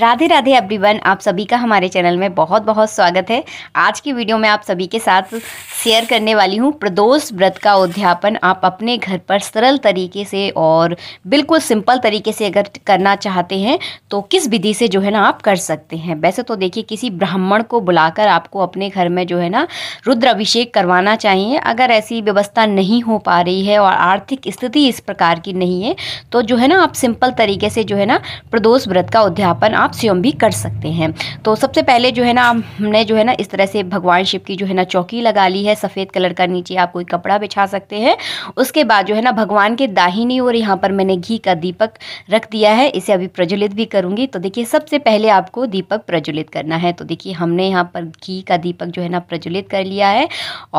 Radhe Radhe everyone आप सभी का हमारे चैनल में बहुत बहुत स्वागत है आज की वीडियो में आप सभी के साथ शेयर करने वाली हूँ प्रदोष व्रत का उद्यापन आप अपने घर पर सरल तरीके से और बिल्कुल सिंपल तरीके से अगर करना चाहते हैं तो किस विधि से जो है ना आप कर सकते हैं वैसे तो देखिए किसी ब्राह्मण को बुलाकर आपको अपने घर में जो है ना रुद्र अभिषेक करवाना चाहिए अगर ऐसी व्यवस्था नहीं हो पा रही है और आर्थिक स्थिति इस प्रकार की नहीं है तो जो है ना आप सिंपल तरीके से जो है ना प्रदोष व्रत का उद्यापन आप आप स्वयं भी कर सकते हैं तो सबसे पहले जो है ना हमने जो है ना इस तरह से भगवान शिव की जो है ना चौकी लगा ली है सफ़ेद कलर का नीचे आप कोई कपड़ा बिछा सकते हैं उसके बाद जो है ना भगवान के दाहिनी और यहाँ पर मैंने घी का दीपक रख दिया है इसे अभी प्रज्वलित भी करूँगी तो देखिए सबसे पहले आपको दीपक प्रज्वलित करना है तो देखिए हमने यहाँ पर घी का दीपक जो है ना प्रज्वलित कर लिया है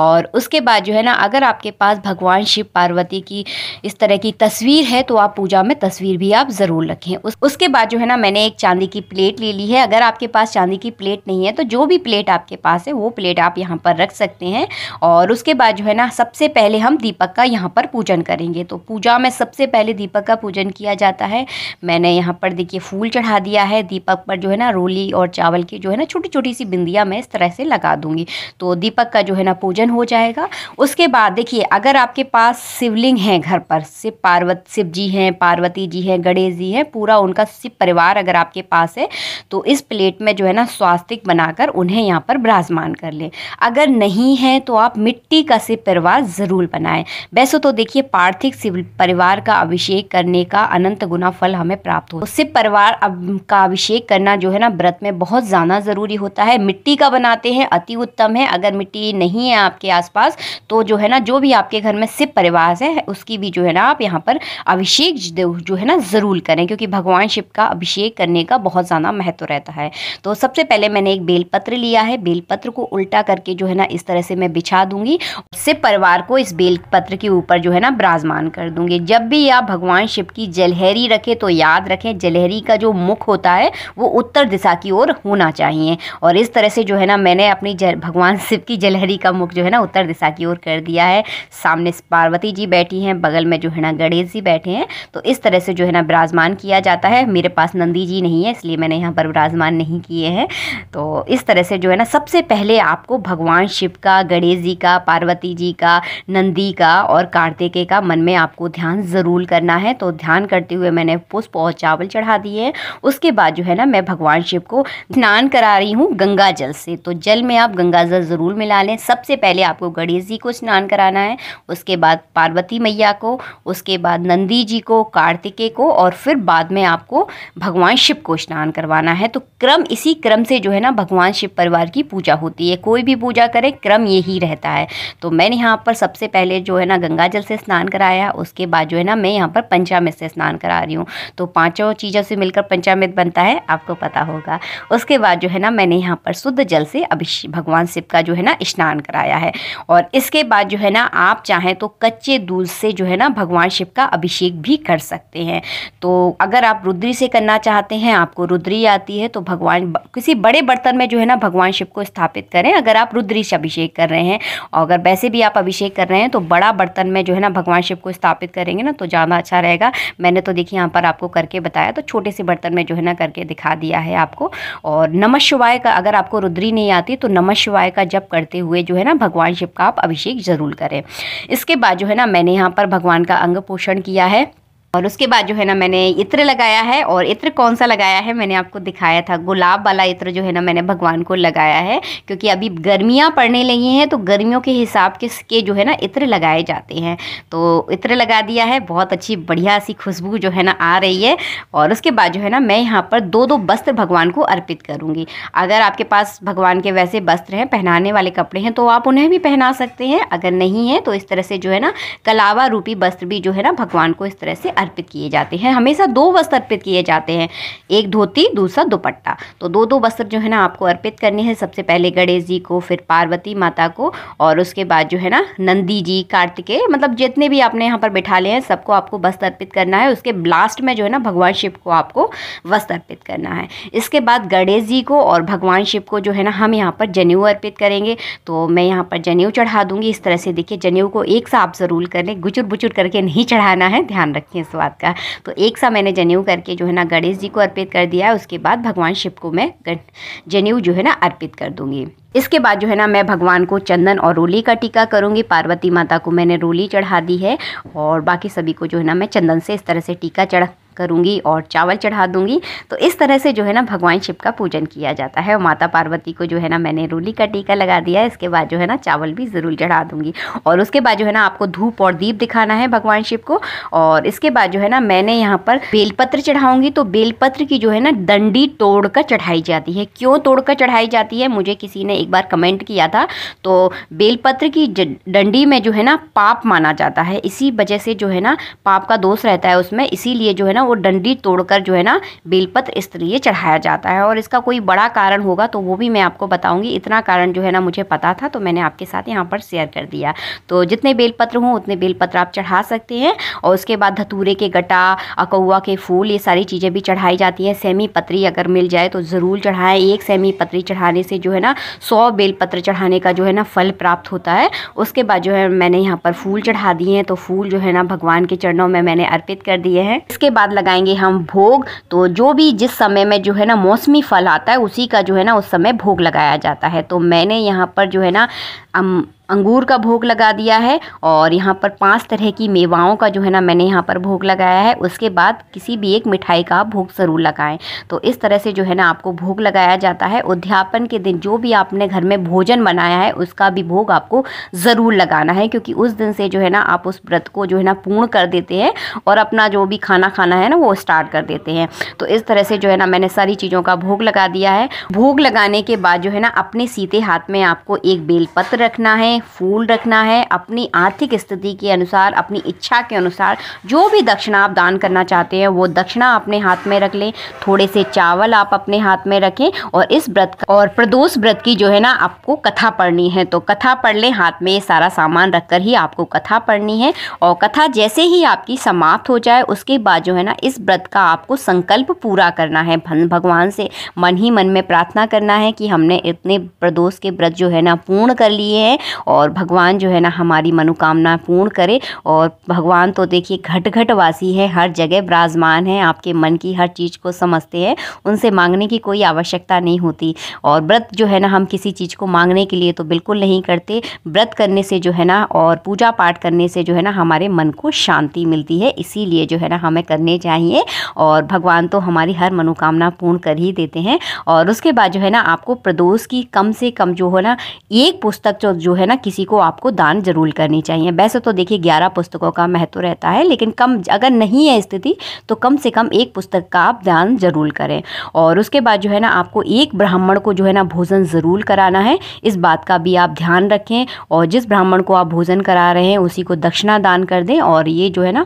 और उसके बाद जो है ना अगर आपके पास भगवान शिव पार्वती की इस तरह की तस्वीर है तो आप पूजा में तस्वीर भी आप ज़रूर रखें उस, उसके बाद जो है ना मैंने एक चांदी की की प्लेट ले ली है अगर आपके पास चांदी की प्लेट नहीं है तो जो भी प्लेट आपके पास है वो प्लेट आप यहाँ पर रख सकते हैं और उसके बाद जो है ना सबसे पहले हम दीपक का यहाँ पर पूजन करेंगे तो पूजा में सबसे पहले दीपक का पूजन किया जाता है मैंने यहाँ पर देखिए फूल चढ़ा दिया है दीपक पर जो है ना रोली और चावल की जो है ना छोटी छोटी सी बिंदिया मैं इस तरह से लगा दूंगी तो दीपक का जो है ना पूजन हो जाएगा उसके बाद देखिए अगर आपके पास शिवलिंग है घर पर शिव पार्वत शिव जी हैं पार्वती जी हैं गणेश जी हैं पूरा उनका शिव परिवार अगर आपके पास है तो इस प्लेट में जो है ना स्वास्तिक बनाकर उन्हें यहाँ पर ब्राजमान कर लें अगर नहीं है तो आप मिट्टी का से परिवार ज़रूर बनाएं वैसे तो देखिए पार्थिव शिव परिवार का अभिषेक करने का अनंत गुना फल हमें प्राप्त हो शिव परिवार का अभिषेक करना जो है ना व्रत में बहुत ज़्यादा ज़रूरी होता है मिट्टी का बनाते हैं अति उत्तम है अगर मिट्टी नहीं है आपके आसपास तो जो है ना जो भी आपके घर में शिव परिवार है उसकी भी जो है ना आप यहाँ पर अभिषेक जो है ना ज़रूर करें क्योंकि भगवान शिव का अभिषेक करने का बहुत बहुत ज़्यादा महत्व रहता है तो सबसे पहले मैंने एक बेलपत्र लिया है बेलपत्र को उल्टा करके जो है ना इस तरह से मैं बिछा दूंगी उससे परिवार को इस बेलपत्र के ऊपर जो है ना ब्राजमान कर दूंगी जब भी आप भगवान शिव की जलहरी रखें तो याद रखें जलहरी का जो मुख होता है वो उत्तर दिशा की ओर होना चाहिए और इस तरह से जो है ना मैंने अपनी भगवान शिव की जलहरी का मुख जो है ना उत्तर दिशा की ओर कर दिया है सामने पार्वती जी बैठी हैं बगल में जो है ना गणेश जी बैठे हैं तो इस तरह से जो है ना ब्राजमान किया जाता है मेरे पास नंदी जी नहीं है इसलिए इसलिए मैंने यहाँ पर विराजमान नहीं किए हैं तो इस तरह से जो है ना सबसे पहले आपको भगवान शिव का गणेश जी का पार्वती जी का नंदी का और कार्तिकेय का मन में आपको ध्यान ज़रूर करना है तो ध्यान करते हुए मैंने पुष्प और चावल चढ़ा दिए उसके बाद जो है ना मैं भगवान शिव को स्नान करा रही हूँ गंगा जल से तो जल में आप गंगा जल ज़रूर मिला लें सबसे पहले आपको गणेश जी को स्नान कराना है उसके बाद पार्वती मैया को उसके बाद नंदी जी को कार्तिकेय को और फिर बाद में आपको भगवान शिव को स्नान स्नान करवाना है तो क्रम इसी क्रम से जो है ना भगवान शिव परिवार की पूजा होती है कोई भी पूजा करे क्रम यही रहता है तो मैंने यहाँ पर सबसे पहले जो है ना गंगा जल से स्नान कराया उसके बाद जो है ना मैं यहाँ पर पंचामृत से स्नान करा रही हूँ तो पाँचों चीज़ों से मिलकर पंचामृत बनता है आपको पता होगा उसके बाद जो है ना मैंने यहाँ पर शुद्ध जल से अभिषेक भगवान शिव का जो है ना स्नान कराया है और इसके बाद जो है ना आप चाहें तो कच्चे दूध से जो है ना भगवान शिव का अभिषेक भी कर सकते हैं तो अगर आप रुद्री से करना चाहते हैं आपको रुद्री आती है तो भगवान किसी बड़े बर्तन में जो है ना भगवान शिव को स्थापित करें अगर आप रुद्री से अभिषेक कर रहे हैं और अगर वैसे भी आप अभिषेक कर रहे हैं तो बड़ा बर्तन में जो है ना भगवान शिव को स्थापित करेंगे ना तो ज़्यादा अच्छा रहेगा मैंने तो देखिए यहाँ पर आपको करके बताया तो छोटे से बर्तन में जो है ना करके दिखा दिया है आपको और नमः शिवाय का अगर आपको रुद्री नहीं आती तो नमः शिवाय का जप करते हुए जो है ना भगवान शिव का आप अभिषेक ज़रूर करें इसके बाद जो है ना मैंने यहाँ पर भगवान का अंग पोषण किया है और उसके बाद जो है ना मैंने इत्र लगाया है और इत्र कौन सा लगाया है मैंने आपको दिखाया था गुलाब वाला इत्र जो है ना मैंने भगवान को लगाया है क्योंकि अभी गर्मियाँ पड़ने लगी हैं तो गर्मियों के हिसाब के के जो है ना इत्र लगाए जाते हैं तो इत्र लगा दिया है बहुत अच्छी बढ़िया सी खुशबू जो है ना आ रही है और उसके बाद जो है ना मैं यहाँ पर दो दो वस्त्र भगवान को अर्पित करूँगी अगर आपके पास भगवान के वैसे वस्त्र हैं पहनाने वाले कपड़े हैं तो आप उन्हें भी पहना सकते हैं अगर नहीं है तो इस तरह से जो है ना कलावा रूपी वस्त्र भी जो है ना भगवान को इस तरह से अर्पित किए जाते हैं हमेशा दो वस्त्र अर्पित किए जाते हैं एक धोती दूसरा दुपट्टा तो दो दो वस्त्र जो है ना आपको अर्पित करने हैं सबसे पहले गणेश जी को फिर पार्वती माता को और उसके बाद जो है ना नंदी जी कार्तिकेय मतलब जितने भी आपने यहाँ पर बैठा लिए हैं सबको आपको वस्त्र अर्पित करना है उसके लास्ट में जो है ना भगवान शिव को आपको वस्त्र अर्पित करना है इसके बाद गणेश जी को और भगवान शिव को जो है ना हम यहाँ पर जनेऊ अर्पित करेंगे तो मैं यहाँ पर जनेऊ चढ़ा दूंगी इस तरह से देखिए जनेऊ को एक सा आप ज़रूर लें गुचुर बुचुर करके नहीं चढ़ाना है ध्यान रखें स्वाद का तो एक सा मैंने जनेऊ करके जो है ना गणेश जी को अर्पित कर दिया है उसके बाद भगवान शिव को मैं जनेऊ जो है ना अर्पित कर दूंगी इसके बाद जो है ना मैं भगवान को चंदन और रोली का टीका करूंगी पार्वती माता को मैंने रोली चढ़ा दी है और बाकी सभी को जो है ना मैं चंदन से इस तरह से टीका चढ़ा करूँगी और चावल चढ़ा दूँगी तो इस तरह से जो है ना भगवान शिव का पूजन किया जाता है और माता पार्वती को जो है ना मैंने रूली का टीका लगा दिया इसके बाद जो है ना चावल भी ज़रूर चढ़ा दूँगी और उसके बाद जो है ना आपको धूप और दीप दिखाना है भगवान शिव को और इसके बाद जो है ना मैंने यहाँ पर बेलपत्र चढ़ाऊँगी तो बेलपत्र की जो है ना डंडी तोड़ कर चढ़ाई जाती है क्यों तोड़ कर चढ़ाई जाती है मुझे किसी ने एक बार कमेंट किया था तो बेलपत्र की डंडी में जो है ना पाप माना जाता है इसी वजह से जो है ना पाप का दोष रहता है उसमें इसीलिए जो है ना वो डंडी तोड़कर जो है ना बेलपत्र इस चढ़ाया जाता है और इसका कोई बड़ा कारण होगा तो वो भी मैं आपको बताऊंगी इतना कारण जो है ना मुझे पता था तो मैंने आपके साथ यहाँ पर शेयर कर दिया तो जितने बेलपत्र हों उतने बेलपत्र आप चढ़ा सकते हैं और उसके बाद धतूरे के गटा अकौआ के फूल ये सारी चीज़ें भी चढ़ाई जाती हैं सेमी पत्री अगर मिल जाए तो ज़रूर चढ़ाएँ एक सेमी पत्री चढ़ाने से जो है ना सौ बेलपत्र चढ़ाने का जो है ना फल प्राप्त होता है उसके बाद जो है मैंने यहाँ पर फूल चढ़ा दिए हैं तो फूल जो है ना भगवान के चरणों में मैंने अर्पित कर दिए हैं इसके बाद बाद लगाएंगे हम भोग तो जो भी जिस समय में जो है ना मौसमी फल आता है उसी का जो है ना उस समय भोग लगाया जाता है तो मैंने यहाँ पर जो है ना अंगूर का भोग लगा दिया है और यहाँ पर पांच तरह की मेवाओं का जो है ना मैंने यहाँ पर भोग लगाया है उसके बाद किसी भी एक मिठाई का भोग ज़रूर लगाएं तो इस तरह से जो है ना आपको भोग लगाया जाता है उद्यापन के दिन जो भी आपने घर में भोजन बनाया है उसका भी भोग आपको ज़रूर लगाना है क्योंकि उस दिन से जो है ना आप उस व्रत को जो है ना पूर्ण कर देते हैं और अपना जो भी खाना खाना है ना वो स्टार्ट कर देते हैं तो इस तरह से जो है ना मैंने सारी चीज़ों का भोग लगा दिया है भोग लगाने के बाद जो है ना अपने सीते हाथ में आपको एक बेलपत्र रखना है फूल रखना है अपनी आर्थिक स्थिति के अनुसार अपनी इच्छा के अनुसार जो भी दक्षिणा आप दान करना चाहते हैं वो दक्षिणा अपने हाथ में रख लें थोड़े से चावल आप अपने हाथ में रखें और इस व्रत और प्रदोष व्रत की जो है ना आपको कथा पढ़नी है तो कथा पढ़ लें हाथ में सारा सामान रखकर ही आपको कथा पढ़नी है और कथा जैसे ही आपकी समाप्त हो जाए उसके बाद जो है ना इस व्रत का आपको संकल्प पूरा करना है भगवान से मन ही मन में प्रार्थना करना है कि हमने इतने प्रदोष के व्रत जो है ना पूर्ण कर लिए हैं और भगवान जो है ना हमारी मनोकामना पूर्ण करे और भगवान तो देखिए घट घट वासी है हर जगह विराजमान है आपके मन की हर चीज़ को समझते हैं उनसे मांगने की कोई आवश्यकता नहीं होती और व्रत जो है ना हम किसी चीज़ को मांगने के लिए तो बिल्कुल नहीं करते व्रत करने से जो है ना और पूजा पाठ करने से जो है ना हमारे मन को शांति मिलती है इसीलिए जो है ना हमें करने चाहिए और भगवान तो हमारी हर मनोकामना पूर्ण कर ही देते हैं और उसके बाद जो है ना आपको प्रदोष की कम से कम जो है ना एक पुस्तक जो जो है ना किसी को आपको दान जरूर करनी चाहिए वैसे तो देखिए ग्यारह पुस्तकों का महत्व रहता है लेकिन कम अगर नहीं है स्थिति तो कम से कम एक पुस्तक का आप दान जरूर करें और उसके बाद जो है ना आपको एक ब्राह्मण को जो है ना भोजन ज़रूर कराना है इस बात का भी आप ध्यान रखें और जिस ब्राह्मण को आप भोजन करा रहे हैं उसी को दक्षिणा दान कर दें और ये जो है ना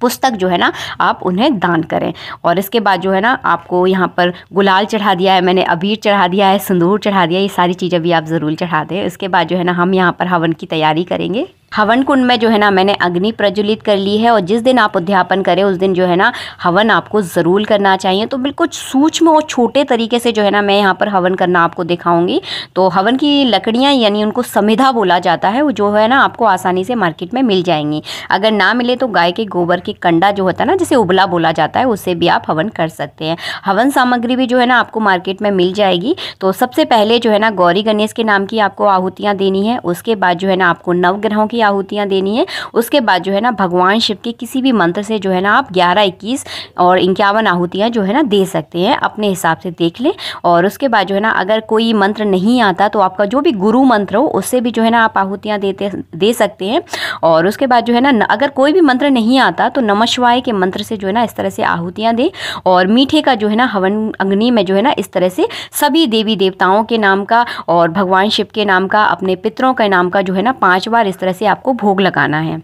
पुस्तक जो है ना आप उन्हें दान करें और इसके बाद जो है ना आपको यहाँ पर गुलाल चढ़ा दिया है मैंने अबीर चढ़ा दिया है सिंदूर चढ़ा दिया ये सारी चीज़ें भी आप ज़रूर चढ़ा दें इसके बाद जो है ना हम यहाँ पर हवन की तैयारी करेंगे हवन कुंड में जो है ना मैंने अग्नि प्रज्वलित कर ली है और जिस दिन आप उद्यापन करें उस दिन जो है ना हवन आपको ज़रूर करना चाहिए तो बिल्कुल सूक्ष्म और छोटे तरीके से जो है ना मैं यहाँ पर हवन करना आपको दिखाऊंगी तो हवन की लकड़ियाँ यानी उनको समिधा बोला जाता है वो जो है ना आपको आसानी से मार्केट में मिल जाएंगी अगर ना मिले तो गाय के गोबर के कंडा जो होता है ना जिसे उबला बोला जाता है उससे भी आप हवन कर सकते हैं हवन सामग्री भी जो है ना आपको मार्केट में मिल जाएगी तो सबसे पहले जो है ना गौरी गणेश के नाम की आपको आहुतियाँ देनी है उसके बाद जो है ना आपको नवग्रहों की की आहुतियाँ देनी है उसके बाद जो है ना भगवान शिव के किसी भी मंत्र से जो है ना आप ग्यारह इक्कीस और इक्यावन आहुतियाँ जो है ना दे सकते हैं अपने हिसाब से देख लें और उसके बाद जो है ना अगर कोई मंत्र नहीं आता तो आपका जो भी गुरु मंत्र हो उससे भी जो है ना आप आहुतियाँ देते दे सकते हैं और उसके बाद जो है ना अगर कोई भी मंत्र नहीं आता तो नमः के मंत्र से जो है ना इस तरह से आहुतियाँ दें और मीठे का जो है ना हवन अग्नि में जो है ना इस तरह से सभी देवी देवताओं के नाम का और भगवान शिव के नाम का अपने पितरों के नाम का जो है ना पाँच बार इस तरह से आपको भोग लगाना है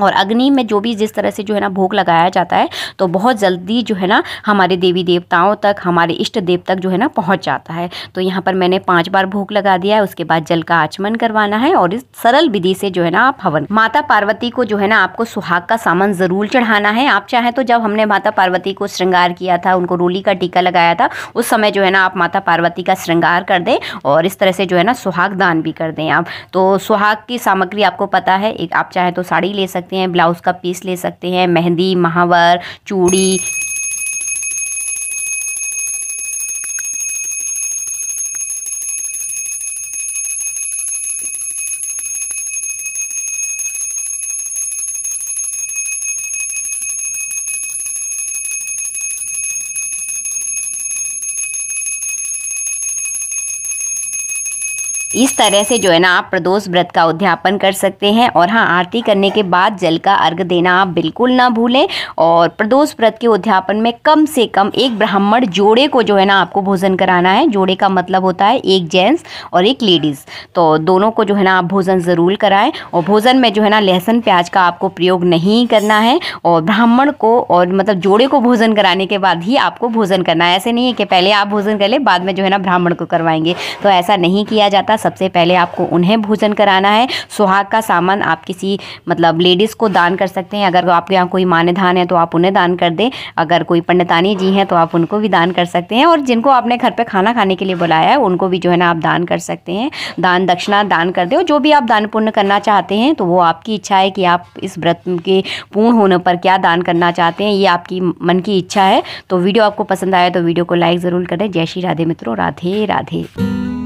और अग्नि में जो भी जिस तरह से जो है ना भोग लगाया जाता है तो बहुत जल्दी जो है ना हमारे देवी देवताओं तक हमारे इष्ट देव तक जो है ना पहुंच जाता है तो यहाँ पर मैंने पांच बार भोग लगा दिया है उसके बाद जल का आचमन करवाना है और इस सरल विधि से जो है ना आप हवन माता पार्वती को जो है ना आपको सुहाग का सामान ज़रूर चढ़ाना है आप चाहें तो जब हमने माता पार्वती को श्रृंगार किया था उनको रोली का टीका लगाया था उस समय जो है ना आप माता पार्वती का श्रृंगार कर दें और इस तरह से जो है ना सुहाग दान भी कर दें आप तो सुहाग की सामग्री आपको पता है एक आप चाहें तो साड़ी ले सकते सकते हैं ब्लाउज का पीस ले सकते हैं मेहंदी महावर चूड़ी इस तरह से जो है ना आप प्रदोष व्रत का उद्यापन कर सकते हैं और हाँ आरती करने के बाद जल का अर्घ देना आप बिल्कुल ना भूलें और प्रदोष व्रत के उद्यापन में कम से कम एक ब्राह्मण जोड़े को जो है ना आपको भोजन कराना है जोड़े का मतलब होता है एक जेंट्स और एक लेडीज़ तो दोनों को जो है ना आप भोजन ज़रूर कराएं और भोजन में जो है ना लहसुन प्याज का आपको प्रयोग नहीं करना है और ब्राह्मण को और मतलब जोड़े को भोजन कराने के बाद ही आपको भोजन करना है ऐसे नहीं है कि पहले आप भोजन कर ले बाद में जो है ना ब्राह्मण को करवाएंगे तो ऐसा नहीं किया जाता सबसे पहले आपको उन्हें भोजन कराना है सुहाग का सामान आप किसी मतलब लेडीज़ को दान कर सकते हैं अगर आपके यहाँ कोई मान्य धान है तो आप उन्हें दान कर दें अगर कोई पंडितानी जी हैं तो आप उनको भी दान कर सकते हैं और जिनको आपने घर पर खाना खाने के लिए बुलाया है उनको भी जो है ना आप दान कर सकते हैं दान दक्षिणा दान कर दे जो भी आप दान पुण्य करना चाहते हैं तो वो आपकी इच्छा है कि आप इस व्रत के पूर्ण होने पर क्या दान करना चाहते हैं ये आपकी मन की इच्छा है तो वीडियो आपको पसंद आया तो वीडियो को लाइक ज़रूर करें जय श्री राधे मित्रों राधे राधे